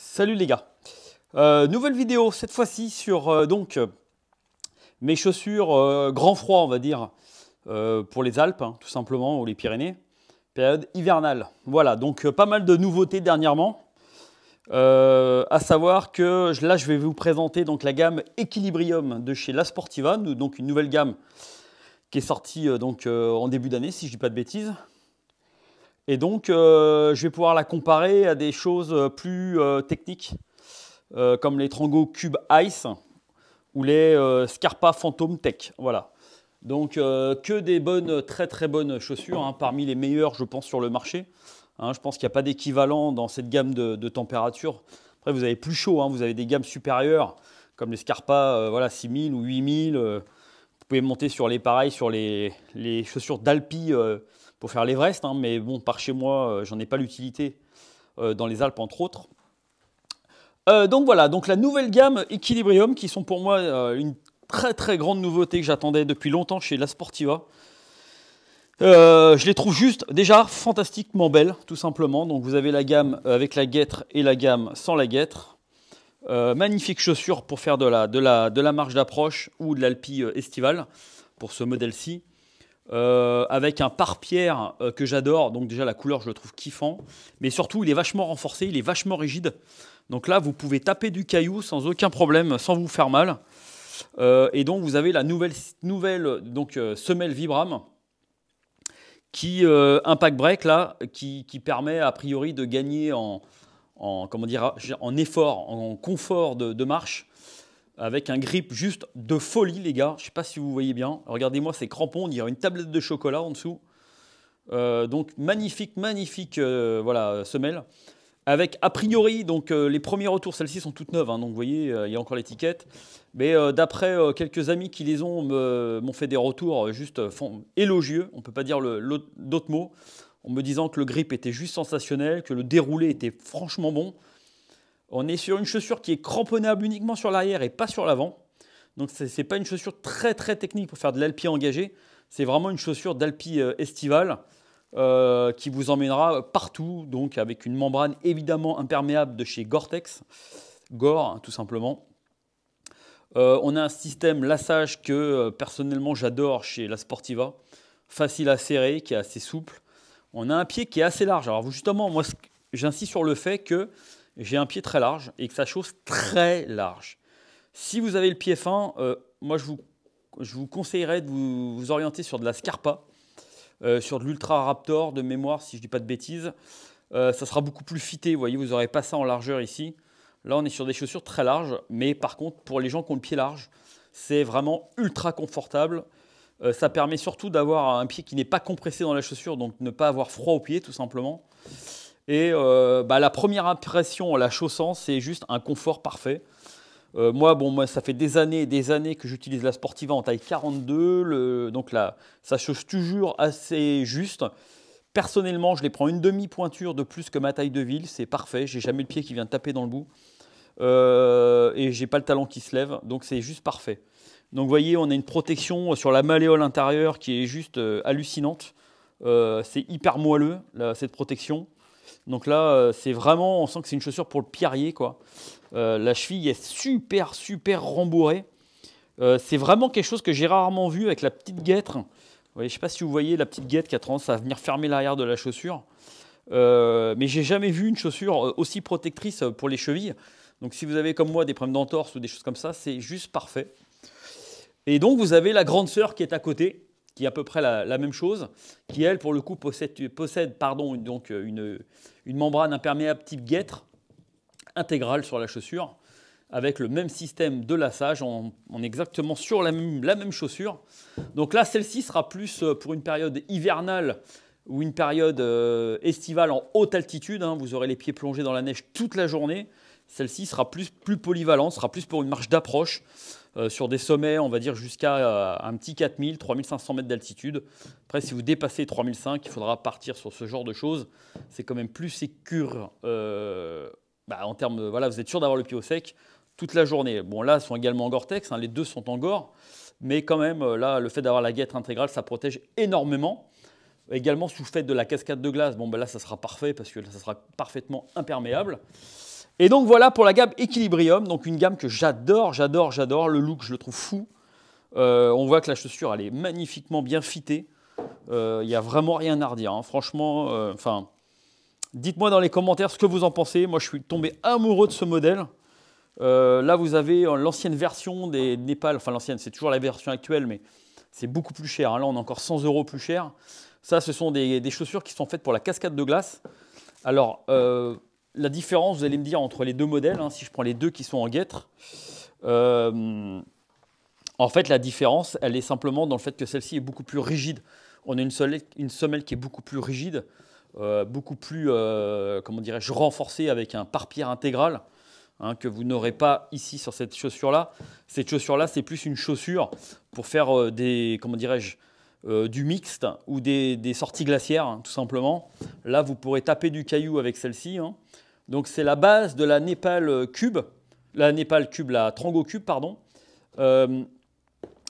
Salut les gars euh, Nouvelle vidéo, cette fois-ci sur euh, donc euh, mes chaussures grand froid, on va dire, pour les Alpes, hein, tout simplement, ou les Pyrénées, période hivernale. Voilà, donc pas mal de nouveautés dernièrement. à savoir que là, je vais vous présenter donc la gamme Equilibrium de chez La Sportiva, donc une nouvelle gamme qui est sortie donc en début d'année, si je ne dis pas de bêtises. Et donc, euh, je vais pouvoir la comparer à des choses euh, plus euh, techniques, comme les Trango Cube Ice ou les Scarpa Phantom Tech. Voilà. Donc, que des bonnes, très très bonnes chaussures, hein, parmi les meilleures, je pense, sur le marché. Hein. je pense qu'il n'y a pas d'équivalent dans cette gamme de, température. Après, vous avez plus chaud, hein. vous avez des gammes supérieures, comme les Scarpa voilà, 6000 ou 8000. vous pouvez monter sur les pareils, sur les, les chaussures d'Alpi pour faire l'Everest, hein, mais bon, par chez moi, euh, j'en ai pas l'utilité euh, dans les Alpes, entre autres. Euh, donc voilà, donc la nouvelle gamme Equilibrium, qui sont pour moi une très très grande nouveauté que j'attendais depuis longtemps chez La Sportiva. je les trouve juste déjà fantastiquement belles, tout simplement. Donc vous avez la gamme avec la guêtre et la gamme sans la guêtre. magnifique chaussure pour faire de la, de de la marche d'approche ou de l'alpi estivale pour ce modèle-ci. Euh, avec un pare-pierre euh, que j'adore. Donc déjà la couleur, je le trouve kiffant. Mais surtout, il est vachement renforcé, il est vachement rigide. Donc là, vous pouvez taper du caillou sans aucun problème, sans vous faire mal. Euh, et donc vous avez la nouvelle, nouvelle donc, semelle Vibram qui impact break là, qui, permet a priori de gagner en, comment en effort, en confort de marche avec un grip juste de folie, les gars. Je ne sais pas si vous voyez bien. Regardez-moi ces crampons. Il y a une tablette de chocolat en dessous. Euh, donc magnifique, magnifique euh, voilà, semelle. Avec a priori, donc euh, les premiers retours, celles-ci sont toutes neuves, hein, donc vous voyez, il y a encore l'étiquette. Mais d'après quelques amis qui les ont, m'ont fait des retours juste élogieux, on ne peut pas dire d'autres mots, en me disant que le grip était juste sensationnel, que le déroulé était franchement bon. On est sur une chaussure qui est cramponnable uniquement sur l'arrière et pas sur l'avant. Donc ce n'est pas une chaussure très très technique pour faire de l'alpi engagé. C'est vraiment une chaussure d'alpi euh, estivale euh, qui vous emmènera partout, donc avec une membrane évidemment imperméable de chez Gore-Tex. Gore, hein, tout simplement. Euh, on a un système lassage que personnellement j'adore chez la Sportiva, facile à serrer, qui est assez souple. On a un pied qui est assez large. Alors justement, moi j'insiste sur le fait que j'ai un pied très large et que ça chausse très large. Si vous avez le pied fin, euh, moi je vous, je vous conseillerais de vous, orienter sur de la Scarpa, euh, sur de l'Ultra Raptor de mémoire, si je ne dis pas de bêtises. Euh, ça sera beaucoup plus fité, vous voyez, vous n'aurez pas ça en largeur ici. Là, on est sur des chaussures très larges, mais par contre, pour les gens qui ont le pied large, c'est vraiment ultra confortable. ça permet surtout d'avoir un pied qui n'est pas compressé dans la chaussure, donc ne pas avoir froid au pied, tout simplement. Et euh, bah, la première impression en la chaussant, c'est juste un confort parfait. Euh, moi, bon, moi, ça fait des années et des années que j'utilise la Sportiva en taille 42. Le, donc là, ça chausse toujours assez juste. Personnellement, je les prends une demi-pointure de plus que ma taille de ville. C'est parfait. J'ai jamais le pied qui vient taper dans le bout. Et euh, et j'ai pas le talent qui se lève. Donc c'est juste parfait. Donc vous voyez, on a une protection sur la malléole intérieure qui est juste hallucinante. c'est hyper moelleux, cette protection. Donc là, euh, c'est vraiment, on sent que c'est une chaussure pour le pierrier, quoi. Euh, la cheville est super, super rembourrée. Euh, c'est vraiment quelque chose que j'ai rarement vu avec la petite guêtre. voyez, je ne sais pas si vous voyez la petite guêtre qui a tendance à venir fermer l'arrière de la chaussure. mais j'ai jamais vu une chaussure aussi protectrice pour les chevilles. Donc si vous avez comme moi des problèmes d'entorse ou des choses comme ça, c'est juste parfait. Et donc vous avez la grande sœur qui est à côté, qui est à peu près la, même chose, qui elle, pour le coup, possède, possède pardon, donc euh, une, une, membrane imperméable type guêtre intégrale sur la chaussure, avec le même système de lassage, on, exactement sur la même, chaussure. Donc là, celle-ci sera plus euh, pour une période hivernale ou une période euh, estivale en haute altitude, hein. vous aurez les pieds plongés dans la neige toute la journée. Celle-ci sera plus, plus polyvalente, sera plus pour une marche d'approche, euh, sur des sommets, on va dire jusqu'à euh, un petit 4000, 3500 mètres d'altitude. Après, si vous dépassez 3500, il faudra partir sur ce genre de choses. C'est quand même plus sécure euh, bah, en termes voilà, vous êtes sûr d'avoir le pied au sec toute la journée. Bon, là, ils sont également en Gore-Tex, hein, les deux sont en Gore, mais quand même, là, le fait d'avoir la guêtre intégrale, ça protège énormément. Également, sous le fait de la cascade de glace, bon, bah, là, ça sera parfait parce que ça sera parfaitement imperméable. Et donc voilà pour la gamme Equilibrium, donc une gamme que j'adore, j'adore, j'adore. Le look, je le trouve fou. Euh, on voit que la chaussure, elle est magnifiquement bien fitée. Euh, il n'y a vraiment rien à redire. Hein. Franchement, euh, enfin, dites-moi dans les commentaires ce que vous en pensez. Moi, je suis tombé amoureux de ce modèle. là, vous avez l'ancienne version des Népal. Enfin, l'ancienne, c'est toujours la version actuelle, mais c'est beaucoup plus cher. Hein. Là, on est encore 100 euros plus cher. Ça, ce sont des, des, chaussures qui sont faites pour la cascade de glace. Alors, la différence, vous allez me dire, entre les deux modèles, hein, si je prends les deux qui sont en guêtre, euh, en fait, la différence, elle est simplement dans le fait que celle-ci est beaucoup plus rigide. On a une, semelle qui est beaucoup plus rigide, euh, beaucoup plus, euh, comment dirais-je, renforcée avec un pare intégral hein, que vous n'aurez pas ici sur cette chaussure-là. Cette chaussure-là, c'est plus une chaussure pour faire des, comment dirais-je, du mixte ou des, sorties glaciaires, hein, tout simplement. Là, vous pourrez taper du caillou avec celle-ci. Donc c'est la base de la Népal euh, Cube, la Népal Cube, la Trango Cube, pardon, euh,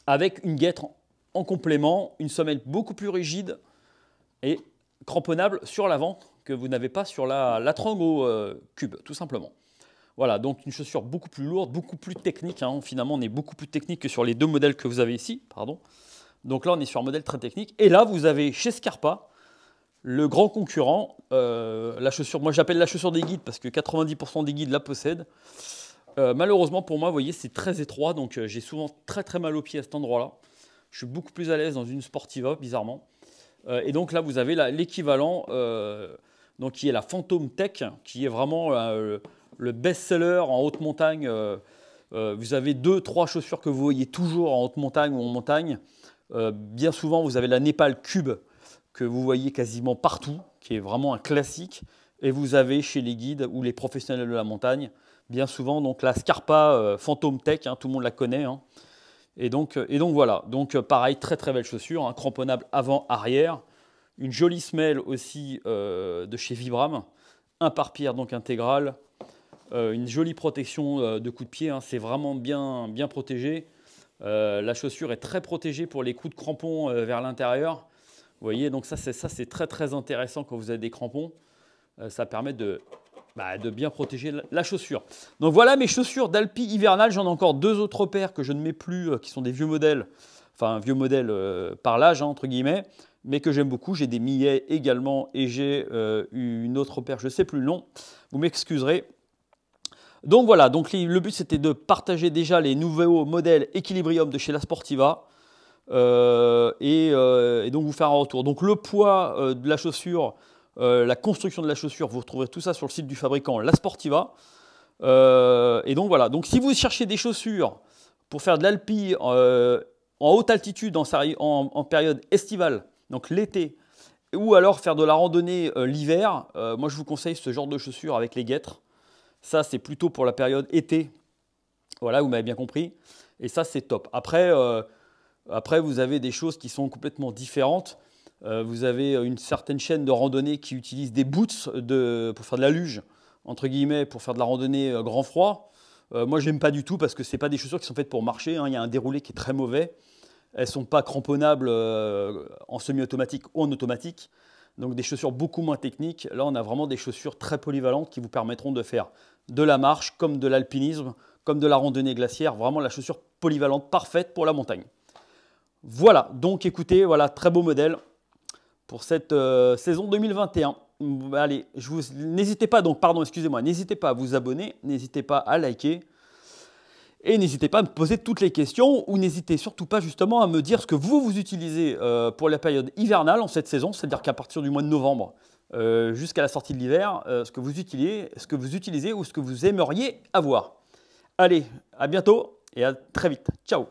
avec une guêtre en complément, une semelle beaucoup plus rigide et cramponnable sur l'avant que vous n'avez pas sur la, Trango euh, Cube, tout simplement. Voilà, donc une chaussure beaucoup plus lourde, beaucoup plus technique. Hein. Finalement, on est beaucoup plus technique que sur les deux modèles que vous avez ici. Pardon. Donc là, on est sur un modèle très technique. Et là, vous avez chez Scarpa le grand concurrent, euh, la chaussure, moi j'appelle la chaussure des guides parce que 90% des guides la possèdent. Euh, malheureusement pour moi, vous voyez, c'est très étroit, donc euh, j'ai souvent très très mal aux pieds à cet endroit-là. Je suis beaucoup plus à l'aise dans une Sportiva, bizarrement. et donc là, vous avez l'équivalent, donc qui est la Phantom Tech, qui est vraiment le, le best-seller en haute montagne. vous avez deux, trois chaussures que vous voyez toujours en haute montagne ou en montagne. bien souvent, vous avez la Nepal Cube, que vous voyez quasiment partout, qui est vraiment un classique. Et vous avez chez les guides ou les professionnels de la montagne, bien souvent, donc la Scarpa euh, Phantom Tech, hein, tout le monde la connaît. Hein. Euh, et, donc, voilà, donc euh, pareil, très très belle chaussure, hein, cramponnable avant-arrière. Une jolie semelle aussi de chez Vibram, un pare-pierre donc intégral, une jolie protection de coups de pied, c'est vraiment bien, bien protégé. la chaussure est très protégée pour les coups de crampon vers l'intérieur. Vous voyez, donc ça c'est très très intéressant quand vous avez des crampons. Euh, ça permet de, bah, bien protéger la, chaussure. Donc voilà mes chaussures d'Alpi hivernales. J'en ai encore deux autres paires que je ne mets plus, euh, qui sont des vieux modèles, enfin vieux modèles euh, par l'âge hein, entre guillemets, mais que j'aime beaucoup. J'ai des millets également et j'ai une autre paire, je ne sais plus le nom. Vous m'excuserez. Donc voilà, donc le but c'était de partager déjà les nouveaux modèles Equilibrium de chez La Sportiva. Euh, euh, et, donc vous faire un retour. Donc le poids euh, de la chaussure, la construction de la chaussure, vous retrouverez tout ça sur le site du fabricant La Sportiva. et donc voilà, donc si vous cherchez des chaussures pour faire de l'alpi en haute altitude en, en, période estivale, donc l'été, ou alors faire de la randonnée l'hiver, moi je vous conseille ce genre de chaussures avec les guêtres. Ça c'est plutôt pour la période été. Voilà, vous m'avez bien compris. Et ça c'est top. Après, après, vous avez des choses qui sont complètement différentes. Euh, vous avez une certaine chaîne de randonnée qui utilise des boots pour faire de la luge, entre guillemets, pour faire de la randonnée euh, grand froid. Euh, moi, je n'aime pas du tout parce que ce pas des chaussures qui sont faites pour marcher. Hein. Il y a un déroulé qui est très mauvais. Elles ne sont pas cramponnables en semi-automatique ou en automatique. Donc des chaussures beaucoup moins techniques. Là, on a vraiment des chaussures très polyvalentes qui vous permettront de faire de la marche, comme de l'alpinisme, comme de la randonnée glaciaire. Vraiment la chaussure polyvalente parfaite pour la montagne. Voilà, donc écoutez, voilà, très beau modèle pour cette euh, saison 2021. Allez, je vous n'hésitez pas donc pardon, excusez-moi, n'hésitez pas à vous abonner, n'hésitez pas à liker et n'hésitez pas à me poser toutes les questions ou n'hésitez surtout pas justement à me dire ce que vous vous utilisez euh, pour la période hivernale en cette saison, c'est-à-dire qu'à partir du mois de novembre euh, jusqu'à la sortie de l'hiver, ce que vous utilisez, ce que vous utilisez ou ce que vous aimeriez avoir. Allez, à bientôt et à très vite. Ciao.